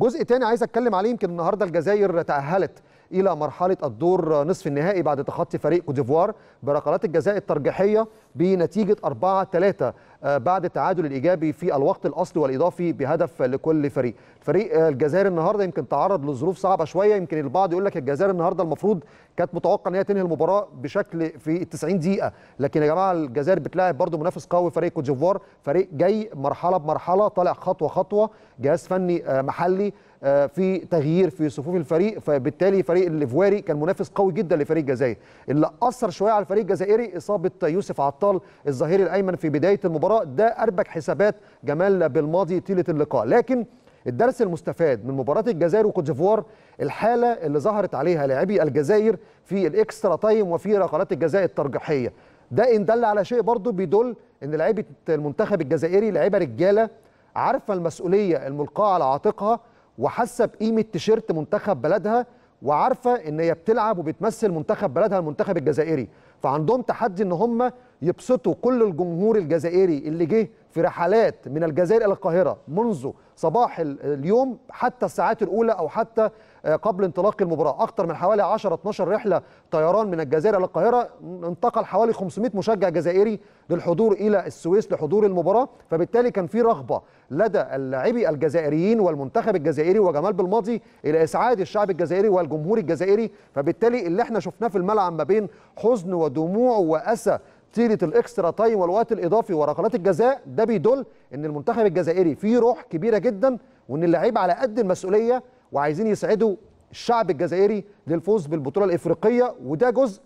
جزء تاني عايز اتكلم عليه يمكن النهارده الجزائر تاهلت الى مرحله الدور نصف النهائي بعد تخطي فريق كوت ديفوار بركلات الجزاء الترجيحيه بنتيجه 4 3 آه، بعد التعادل الايجابي في الوقت الاصلي والاضافي بهدف لكل فريق. فريق آه، الجزائر النهارده يمكن تعرض لظروف صعبه شويه يمكن البعض يقول لك الجزائر النهارده المفروض كانت متوقع ان هي تنهي المباراه بشكل في 90 دقيقه، لكن يا جماعه الجزائر بتلاعب برضه منافس قوي فريق كوت ديفوار، فريق جاي مرحله بمرحله طالع خطوه خطوه، جهاز فني آه، محلي في تغيير في صفوف الفريق فبالتالي فريق الليفواري كان منافس قوي جدا لفريق الجزائر اللي اثر شويه على الفريق الجزائري اصابه يوسف عطا ابطال الظهير الايمن في بدايه المباراه ده اربك حسابات جمال بالماضي طيله اللقاء لكن الدرس المستفاد من مباراه الجزائر وكوت ديفوار الحاله اللي ظهرت عليها لاعبي الجزائر في الاكسترا تايم وفي ركلات الجزاء الترجيحيه ده ان دل على شيء برضه بيدل ان لعيبه المنتخب الجزائري لعيبه رجاله عارفه المسؤوليه الملقاه على عاتقها وحاسه بقيمه تيشيرت منتخب بلدها وعارفه ان هي بتلعب وبتمثل منتخب بلدها المنتخب الجزائري فعندهم تحدي ان هم يبسطوا كل الجمهور الجزائري اللي جه في رحلات من الجزائر إلى القاهرة منذ صباح اليوم حتى الساعات الأولى أو حتى آه، قبل انطلاق المباراة أكثر من حوالي 10 12 رحلة طيران من الجزائر إلى القاهرة انتقل حوالي 500 مشجع جزائري للحضور إلى السويس لحضور المباراة فبالتالي كان في رغبة لدى اللاعبي الجزائريين والمنتخب الجزائري وجمال بالماضي إلى إسعاد الشعب الجزائري والجمهور الجزائري فبالتالي اللي احنا شفناه في الملعب ما بين حزن ودموع وأسى طيله الاكسترا تايم والوقت الاضافي وركلات الجزاء ده بيدل ان المنتخب الجزائري فيه روح كبيره جدا وان اللعيبه على قد المسؤوليه وعايزين يسعدوا الشعب الجزائري للفوز بالبطوله الافريقيه وده جزء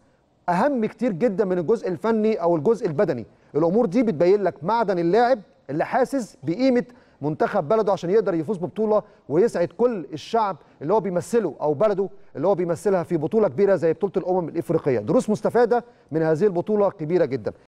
اهم كتير جدا من الجزء الفني او الجزء البدني الامور دي بتبين لك معدن اللاعب اللي حاسس بقيمه منتخب بلده عشان يقدر يفوز ببطوله ويسعد كل الشعب اللي هو بيمثله او بلده اللي هو بيمثلها في بطوله كبيره زي بطوله الامم الافريقيه دروس مستفاده من هذه البطوله كبيره جدا